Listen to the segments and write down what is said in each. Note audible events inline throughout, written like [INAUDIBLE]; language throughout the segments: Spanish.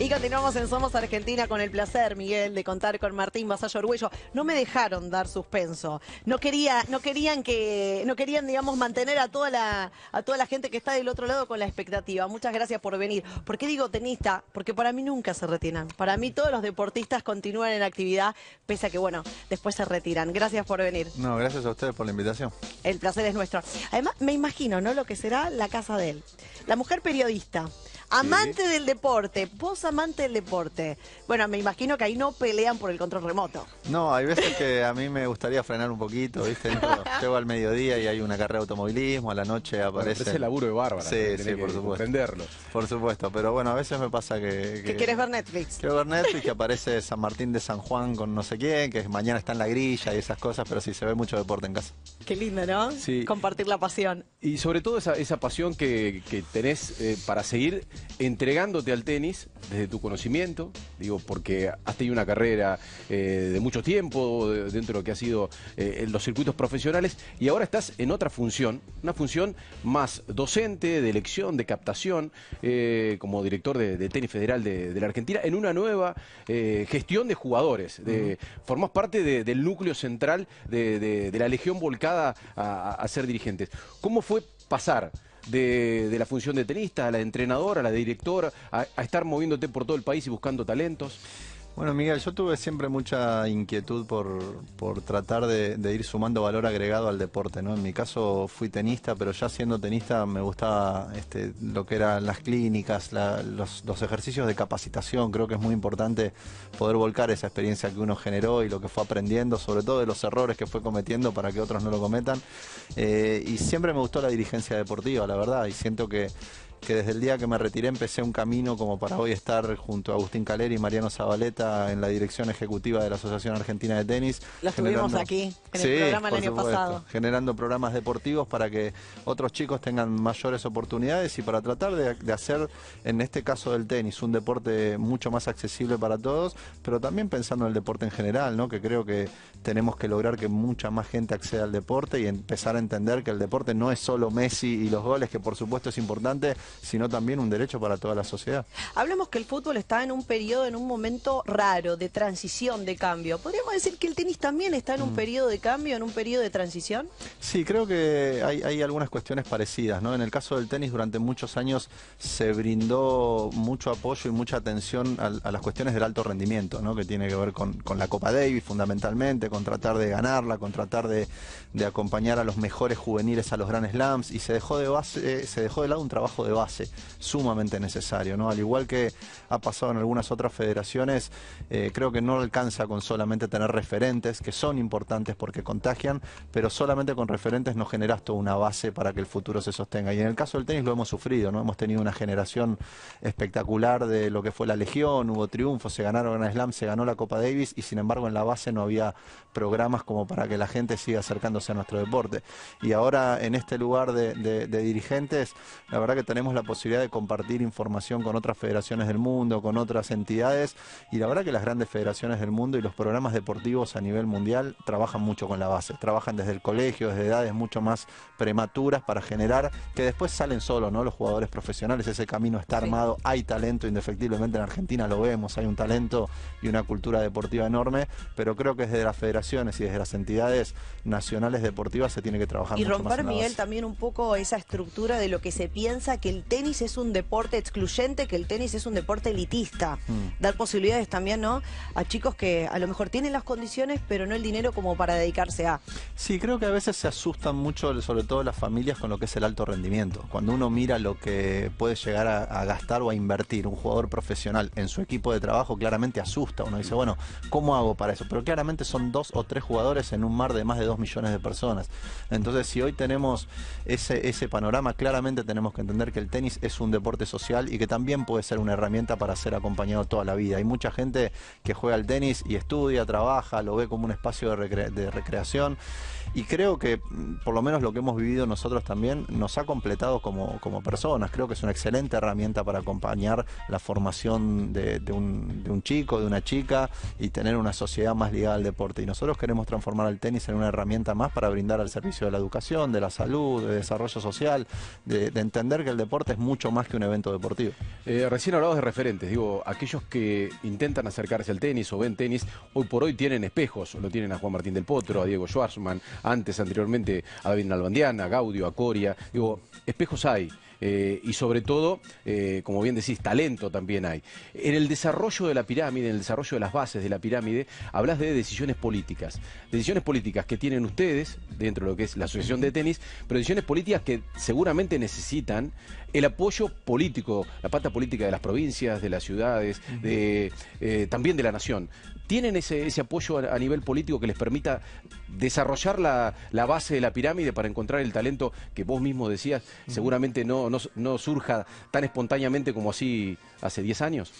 Y continuamos en Somos Argentina con el placer, Miguel, de contar con Martín Vasallo Orgüello. No me dejaron dar suspenso. No quería, no querían que, no querían, digamos, mantener a toda la, a toda la gente que está del otro lado con la expectativa. Muchas gracias por venir. ¿Por qué digo tenista? Porque para mí nunca se retiran. Para mí todos los deportistas continúan en actividad, pese a que, bueno, después se retiran. Gracias por venir. No, gracias a ustedes por la invitación. El placer es nuestro. Además, me imagino, ¿no? Lo que será la casa de él. La mujer periodista, amante del deporte, posa amante del deporte. Bueno, me imagino que ahí no pelean por el control remoto. No, hay veces que a mí me gustaría frenar un poquito, ¿viste? llego al mediodía y hay una carrera de automovilismo, a la noche aparece... el laburo de Bárbara. Sí, sí, por supuesto. Por supuesto, pero bueno, a veces me pasa que... Que, quieres ver Netflix. Quiero ver Netflix, que aparece San Martín de San Juan con no sé quién, que mañana está en la grilla y esas cosas, pero sí se ve mucho deporte en casa. Qué lindo, ¿no? Sí. Compartir la pasión. Y sobre todo esa, pasión que, tenés eh, para seguir entregándote al tenis desde de tu conocimiento, digo, porque has tenido una carrera eh, de mucho tiempo dentro de lo que ha sido eh, los circuitos profesionales y ahora estás en otra función, una función más docente, de elección, de captación, eh, como director de, Tenis Federal de, la Argentina, en una nueva gestión de jugadores. De, parte del núcleo central de, la legión volcada a ser dirigentes. ¿Cómo fue pasar? de, de la función de tenista, a la de entrenadora, a la de directora, a estar moviéndote por todo el país y buscando talentos? Bueno, Miguel, yo tuve siempre mucha inquietud por, tratar de, ir sumando valor agregado al deporte, ¿no? En mi caso fui tenista, pero ya siendo tenista me gustaba este, lo que eran las clínicas, los, ejercicios de capacitación. Creo que es muy importante poder volcar esa experiencia que uno generó y lo que fue aprendiendo, sobre todo de los errores que fue cometiendo para que otros no lo cometan. Eh, y siempre me gustó la dirigencia deportiva, la verdad, y siento que que desde el día que me retiré empecé un camino como para hoy estar junto a Agustín Caleri y Mariano Zabaleta en la dirección ejecutiva de la Asociación Argentina de Tenis. Los tuvimos aquí en el programa el año pasado. Generando programas deportivos para que otros chicos tengan mayores oportunidades y para tratar de, de hacer, en este caso del tenis, un deporte mucho más accesible para todos, pero también pensando en el deporte en general, ¿no? que creo que tenemos que lograr que mucha más gente acceda al deporte y empezar a entender que el deporte no es solo Messi y los goles, que por supuesto es importante, sino también un derecho para toda la sociedad. Hablemos que el fútbol está en un periodo, en un momento raro, de transición, de cambio. ¿Podríamos decir que el tenis también está en un mm. periodo de cambio, en un periodo de transición? Sí, creo que hay, algunas cuestiones parecidas. ¿no? En el caso del tenis, durante muchos años se brindó mucho apoyo y mucha atención a, las cuestiones del alto rendimiento, ¿no? que tiene que ver con, la Copa Davis fundamentalmente, con tratar de ganarla, con tratar de, acompañar a los mejores juveniles a los Grand Slams, y se dejó de, eh, se dejó de lado un trabajo de base base sumamente necesario. ¿no? Al igual que ha pasado en algunas otras federaciones, eh, creo que no alcanza con solamente tener referentes, que son importantes porque contagian, pero solamente con referentes no generas toda una base para que el futuro se sostenga. Y en el caso del tenis lo hemos sufrido, ¿no? hemos tenido una generación espectacular de lo que fue la Legión, hubo triunfos, se ganaron en Slam, se ganó la Copa Davis y sin embargo en la base no había programas como para que la gente siga acercándose a nuestro deporte. Y ahora en este lugar de dirigentes, la verdad que tenemos la posibilidad de compartir información con otras federaciones del mundo, con otras entidades, y la verdad que las grandes federaciones del mundo y los programas deportivos a nivel mundial trabajan mucho con la base, trabajan desde el colegio, desde edades mucho más prematuras para generar, que después salen solos, ¿no? Los jugadores profesionales, ese camino está armado, hay talento indefectiblemente en Argentina, lo vemos, hay un talento y una cultura deportiva enorme, pero creo que desde las federaciones y desde las entidades nacionales deportivas se tiene que trabajar. Y mucho romper, más Miguel, también un poco esa estructura de lo que se piensa que el tenis es un deporte excluyente, que el tenis es un deporte elitista. Mm. Dar posibilidades también, ¿no? A chicos que a lo mejor tienen las condiciones, pero no el dinero como para dedicarse a. Sí, creo que a veces se asustan mucho, sobre todo las familias, con lo que es el alto rendimiento. Cuando uno mira lo que puede llegar a, gastar o a invertir un jugador profesional en su equipo de trabajo, claramente asusta. Uno dice, bueno, ¿cómo hago para eso? Pero claramente son dos o tres jugadores en un mar de más de dos millones de personas. Entonces, si hoy tenemos ese, ese panorama, claramente tenemos que entender que el tenis es un deporte social y que también puede ser una herramienta para ser acompañado toda la vida. Hay mucha gente que juega al tenis y estudia, trabaja, lo ve como un espacio de, recreación y creo que mm, por lo menos lo que hemos vivido nosotros también nos ha completado como, como personas. Creo que es una excelente herramienta para acompañar la formación de, un, chico, de una chica y tener una sociedad más ligada al deporte. Y nosotros queremos transformar al tenis en una herramienta más para brindar al servicio de la educación, de la salud, de desarrollo social, de entender que el deporte es mucho más que un evento deportivo. Eh, recién hablabas de referentes, digo, aquellos que intentan acercarse al tenis o ven tenis, hoy por hoy tienen espejos, lo tienen a Juan Martín del Potro, a Diego Schwarzman, antes, anteriormente, a David Nalbandiana, a Gaudio, a Coria, digo, espejos hay. Eh, y sobre todo, eh, como bien decís, talento también hay. En el desarrollo de la pirámide, en el desarrollo de las bases de la pirámide, hablas de decisiones políticas. Decisiones políticas que tienen ustedes dentro de lo que es la Asociación de Tenis, pero decisiones políticas que seguramente necesitan el apoyo político, la pata política de las provincias, de las ciudades, de, eh, también de la nación. ¿Tienen ese, apoyo a, nivel político que les permita desarrollar la, base de la pirámide para encontrar el talento que vos mismo decías seguramente no, no surja tan espontáneamente como así hace 10 años?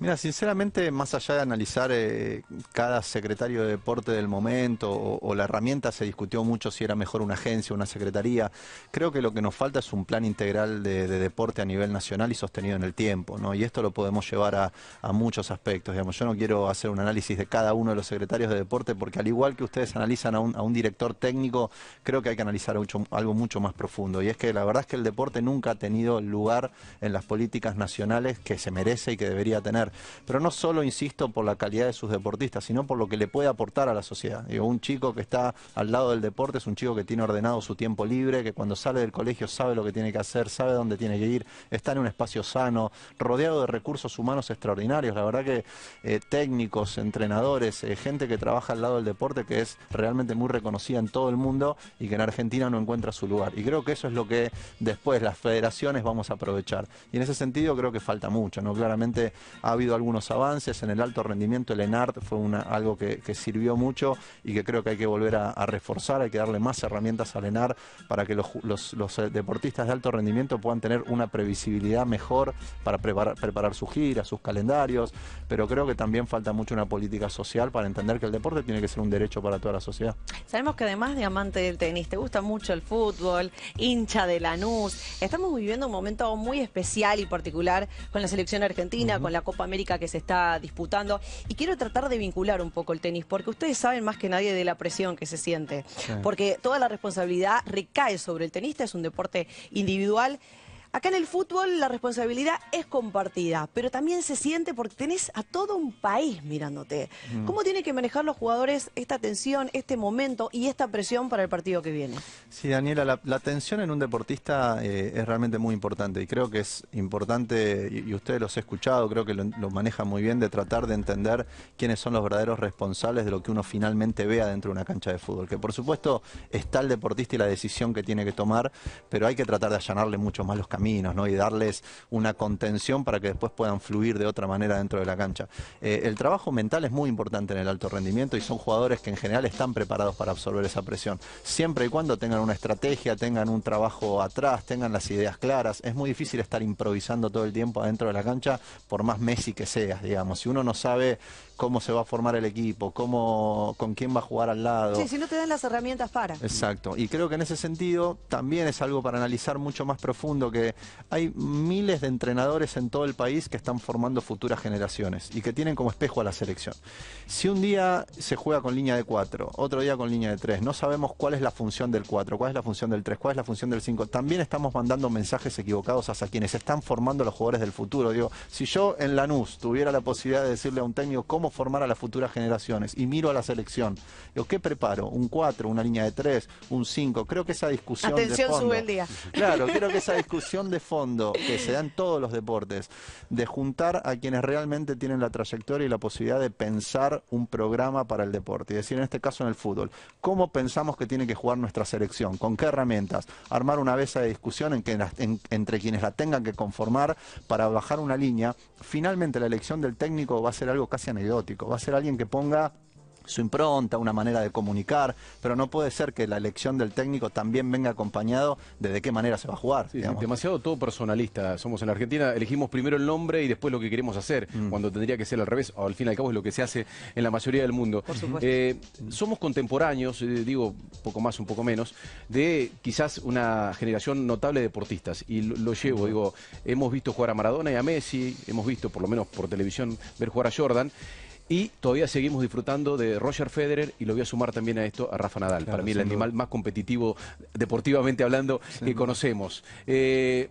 Mira, sinceramente, más allá de analizar eh, cada secretario de deporte del momento o, la herramienta, se discutió mucho si era mejor una agencia, o una secretaría. Creo que lo que nos falta es un plan integral de, deporte a nivel nacional y sostenido en el tiempo, ¿no? Y esto lo podemos llevar a, muchos aspectos. Digamos, yo no quiero hacer un análisis de cada uno de los secretarios de deporte, porque al igual que ustedes analizan a un, director técnico, creo que hay que analizar algo mucho más profundo. Y es que la verdad es que el deporte nunca ha tenido lugar en las políticas nacionales que se merece y que debería tener. Pero no solo, insisto, por la calidad de sus deportistas, sino por lo que le puede aportar a la sociedad. un chico que está al lado del deporte es un chico que tiene ordenado su tiempo libre, que cuando sale del colegio sabe lo que tiene que hacer, sabe dónde tiene que ir, está en un espacio sano, rodeado de recursos humanos extraordinarios. La verdad que eh, técnicos, entrenadores, eh, gente que trabaja al lado del deporte que es realmente muy reconocida en todo el mundo y que en Argentina no encuentra su lugar. Y creo que eso es lo que después las federaciones vamos a aprovechar. Y en ese sentido creo que falta mucho, ¿no? Claramente ha habido algunos avances en el alto rendimiento, el ENART fue una, algo que, sirvió mucho y que creo que hay que volver a, reforzar, hay que darle más herramientas al ENART para que los, eh, deportistas de alto rendimiento puedan tener una previsibilidad mejor para preparar, sus giras, sus calendarios, pero creo que también falta mucho una política social para entender que el deporte tiene que ser un derecho para toda la sociedad. Sabemos que además de amante del tenis, te gusta mucho el fútbol, hincha de Lanús, estamos viviendo un momento muy especial y particular con la selección argentina, con la Copa América que se está disputando. Y quiero tratar de vincular un poco el tenis, porque ustedes saben más que nadie de la presión que se siente. Porque toda la responsabilidad recae sobre el tenista, es un deporte individual. Acá en el fútbol la responsabilidad es compartida, pero también se siente porque tenés a todo un país mirándote. Mm. ¿Cómo tienen que manejar los jugadores esta tensión, este momento y esta presión para el partido que viene? Sí, Daniela, la, tensión en un deportista eh, es realmente muy importante y creo que es importante, y, ustedes los he escuchado, creo que lo, lo, manejan muy bien, de tratar de entender quiénes son los verdaderos responsables de lo que uno finalmente vea dentro de una cancha de fútbol. Que por supuesto está el deportista y la decisión que tiene que tomar, pero hay que tratar de allanarle mucho más los caminos y darles una contención para que después puedan fluir de otra manera dentro de la cancha. Eh, el trabajo mental es muy importante en el alto rendimiento y son jugadores que en general están preparados para absorber esa presión. Siempre y cuando tengan una estrategia, tengan un trabajo atrás, tengan las ideas claras. Es muy difícil estar improvisando todo el tiempo adentro de la cancha, por más Messi que seas, digamos. Si uno no sabe cómo se va a formar el equipo, cómo, con quién va a jugar al lado. Sí, si no te dan las herramientas para. Exacto. Y creo que en ese sentido también es algo para analizar mucho más profundo, que hay miles de entrenadores en todo el país que están formando futuras generaciones y que tienen como espejo a la selección. Si un día se juega con línea de 4, otro día con línea de 3, no sabemos cuál es la función del 4, cuál es la función del 3, cuál es la función del 5, también estamos mandando mensajes equivocados hacia quienes están formando los jugadores del futuro. Digo, si yo en Lanús tuviera la posibilidad de decirle a un técnico cómo formar a las futuras generaciones. Y miro a la selección. ¿qué preparo? ¿Un 4, una línea de 3, un 5? Creo que esa discusión de fondo... Sube el día. Claro, [LAUGHS] creo que esa discusión de fondo que se da en todos los deportes, de juntar a quienes realmente tienen la trayectoria y la posibilidad de pensar un programa para el deporte. Y decir, en este caso en el fútbol, ¿cómo pensamos que tiene que jugar nuestra selección? ¿Con qué herramientas? Armar una mesa de discusión en que entre quienes la tengan que conformar para bajar una línea. Finalmente la elección del técnico va a ser algo casi anecdótico va a ser alguien que ponga su impronta, una manera de comunicar, pero no puede ser que la elección del técnico también venga acompañado de de qué manera se va a jugar. demasiado todo personalista. Somos en la Argentina, elegimos primero el nombre y después lo que queremos hacer, mm. cuando tendría que ser al revés, o al fin y al cabo es lo que se hace en la mayoría del mundo. Eh, somos contemporáneos, eh, digo poco más, un poco menos, de quizás una generación notable de deportistas, y lo llevo, digo, hemos visto jugar a Maradona y a Messi, hemos visto, por lo menos por televisión, ver jugar a Jordan, y todavía seguimos disfrutando de Roger Federer y lo voy a sumar también a esto a Rafa Nadal. Para mí el animal más competitivo, deportivamente hablando, que conocemos. Eh,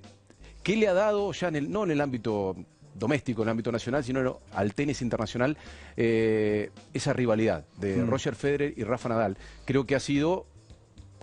¿Qué le ha dado ya no en el ámbito doméstico, en el ámbito nacional, sino al tenis internacional, eh, esa rivalidad de mm. Roger Federer y Rafa Nadal? Creo que ha sido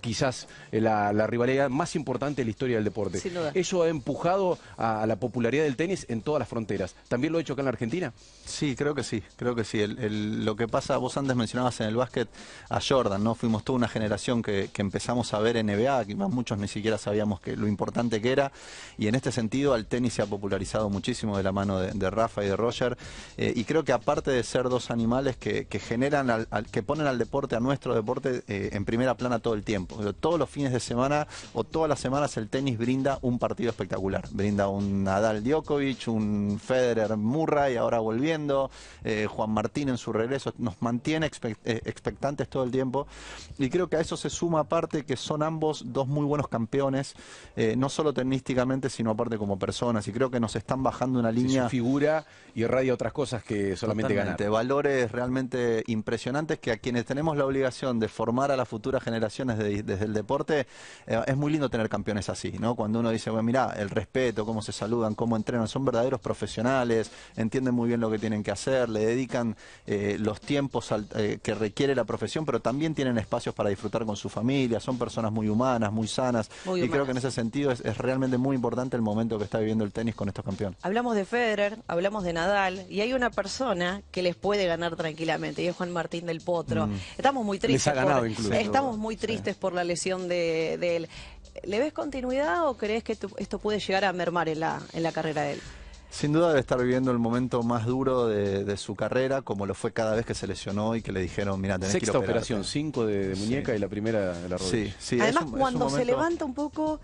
quizás eh, la, rivalidad más importante de la historia del deporte. Eso ha empujado a, la popularidad del tenis en todas las fronteras. ¿También lo ha hecho acá en la Argentina? Sí, creo que sí, creo que sí. lo que pasa, vos antes mencionabas en el básquet a Jordan, ¿no? Fuimos toda una generación que, empezamos a ver NBA, que muchos ni siquiera sabíamos que lo importante que era, y en este sentido al tenis se ha popularizado muchísimo de la mano de, Rafa y de Roger, eh, y creo que aparte de ser dos animales que, generan, al, que ponen al deporte, a nuestro deporte, eh, en primera plana todo el tiempo todos los fines de semana o todas las semanas el tenis brinda un partido espectacular. Brinda un Nadal Djokovic, un Federer Murray ahora volviendo, eh, Juan Martín en su regreso. Nos mantiene eh, expectantes todo el tiempo. Y creo que a eso se suma aparte que son ambos dos muy buenos campeones, eh, no solo tenísticamente, sino aparte como personas. Y creo que nos están bajando una línea. figura y radio otras cosas que solamente ganan. Valores realmente impresionantes que a quienes tenemos la obligación de formar a las futuras generaciones de desde el deporte, eh, es muy lindo tener campeones así, ¿no? Cuando uno dice, bueno, mira, el respeto, cómo se saludan, cómo entrenan, son verdaderos profesionales, entienden muy bien lo que tienen que hacer, le dedican eh, los tiempos eh, que requiere la profesión, pero también tienen espacios para disfrutar con su familia, son personas muy humanas, muy sanas, y creo que en ese sentido es, realmente muy importante el momento que está viviendo el tenis con estos campeones. Hablamos de Federer, hablamos de Nadal, y hay una persona que les puede ganar tranquilamente, y es Juan Martín del Potro. Mm. Estamos muy tristes. Estamos muy tristes por la lesión de, él. ¿Le ves continuidad o crees que esto puede llegar a mermar en la, carrera de él? Sin duda debe estar viviendo el momento más duro de, su carrera, como lo fue cada vez que se lesionó y que le dijeron, mira, tenés Sexta que ir operación, cinco de, muñeca y la primera de la rodilla. Además, cuando se levanta un poco,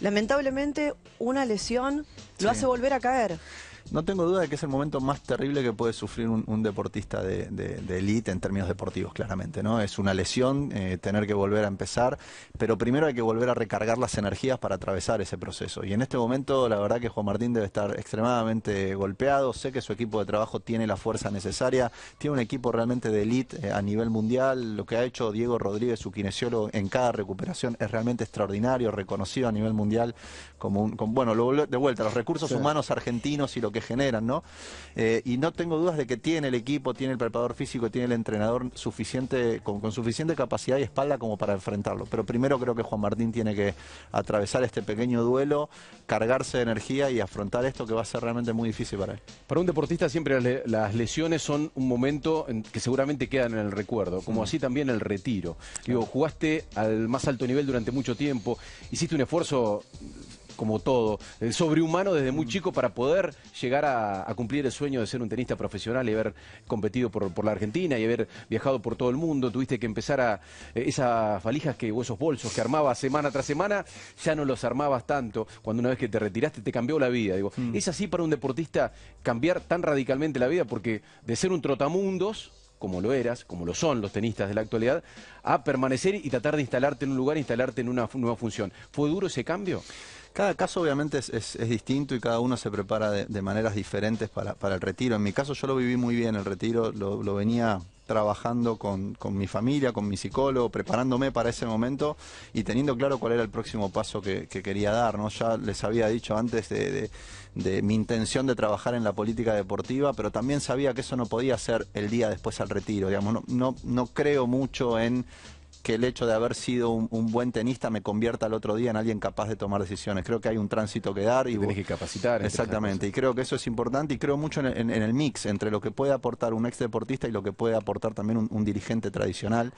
lamentablemente, una lesión lo hace volver a caer. No tengo duda de que es el momento más terrible que puede sufrir un, deportista de, élite en términos deportivos, claramente. ¿no? Es una lesión, eh, tener que volver a empezar, pero primero hay que volver a recargar las energías para atravesar ese proceso. Y en este momento, la verdad que Juan Martín debe estar extremadamente golpeado. Sé que su equipo de trabajo tiene la fuerza necesaria, tiene un equipo realmente de élite eh, a nivel mundial. Lo que ha hecho Diego Rodríguez, su kinesiólogo, en cada recuperación es realmente extraordinario, reconocido a nivel mundial como un. bueno, de vuelta, los recursos humanos argentinos y lo que que generan, ¿no? Eh, y no tengo dudas de que tiene el equipo, tiene el preparador físico, tiene el entrenador suficiente, con, suficiente capacidad y espalda como para enfrentarlo. Pero primero creo que Juan Martín tiene que atravesar este pequeño duelo, cargarse de energía y afrontar esto que va a ser realmente muy difícil para él. Para un deportista siempre las lesiones son un momento que seguramente quedan en el recuerdo, como así también el retiro. Digo, jugaste al más alto nivel durante mucho tiempo, hiciste un esfuerzo como todo, sobrehumano desde muy chico para poder llegar a, cumplir el sueño de ser un tenista profesional y haber competido por, la Argentina y haber viajado por todo el mundo. Tuviste que empezar a eh, esas valijas que, o esos bolsos que armabas semana tras semana, ya no los armabas tanto. Cuando una vez que te retiraste te cambió la vida. Digo, mm. ¿Es así para un deportista cambiar tan radicalmente la vida? Porque de ser un trotamundos como lo eras, como lo son los tenistas de la actualidad, a permanecer y tratar de instalarte en un lugar, instalarte en una nueva función. ¿Fue duro ese cambio? Cada caso obviamente es, distinto y cada uno se prepara de, maneras diferentes para, el retiro. En mi caso yo lo viví muy bien el retiro, lo, venía trabajando con, mi familia, con mi psicólogo, preparándome para ese momento y teniendo claro cuál era el próximo paso que, quería dar. Ya les había dicho antes de, mi intención de trabajar en la política deportiva, pero también sabía que eso no podía ser el día después al retiro. Digamos. No, no, no creo mucho en que el hecho de haber sido un, buen tenista me convierta al otro día en alguien capaz de tomar decisiones. Creo que hay un tránsito que dar. y Tienes que capacitar. Exactamente, y creo que eso es importante y creo mucho en, el mix entre lo que puede aportar un ex deportista y lo que puede aportar también un, dirigente tradicional.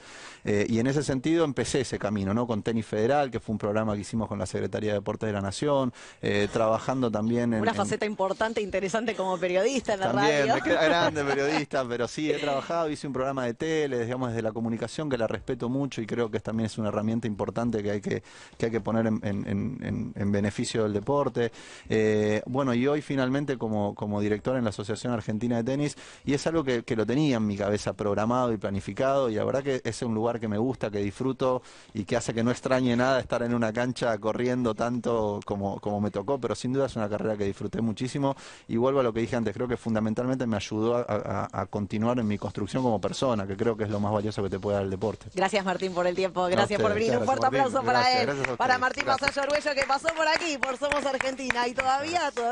Eh, y en ese sentido empecé ese camino, ¿no? Con Tenis Federal, que fue un programa que hicimos con la Secretaría de Deportes de la Nación, eh, trabajando también en... Una faceta importante, e interesante como periodista en la también, Me [LAUGHS] grande periodista, pero sí, he trabajado, hice un programa de tele, digamos, desde la comunicación, que la respeto mucho y creo que también es una herramienta importante que hay que, hay que poner en, beneficio del deporte. Eh, bueno, y hoy finalmente como, como director en la Asociación Argentina de Tenis, y es algo que, lo tenía en mi cabeza programado y planificado, y la verdad que es un lugar que me gusta, que disfruto y que hace que no extrañe nada estar en una cancha corriendo tanto como, como me tocó, pero sin duda es una carrera que disfruté muchísimo y vuelvo a lo que dije antes, creo que fundamentalmente me ayudó a, a continuar en mi construcción como persona, que creo que es lo más valioso que te puede dar el deporte. Gracias Martín por el tiempo, gracias por venir. Un fuerte aplauso para él, para Martín Pasallo Arguello que pasó por aquí, por Somos Argentina y todavía, todavía.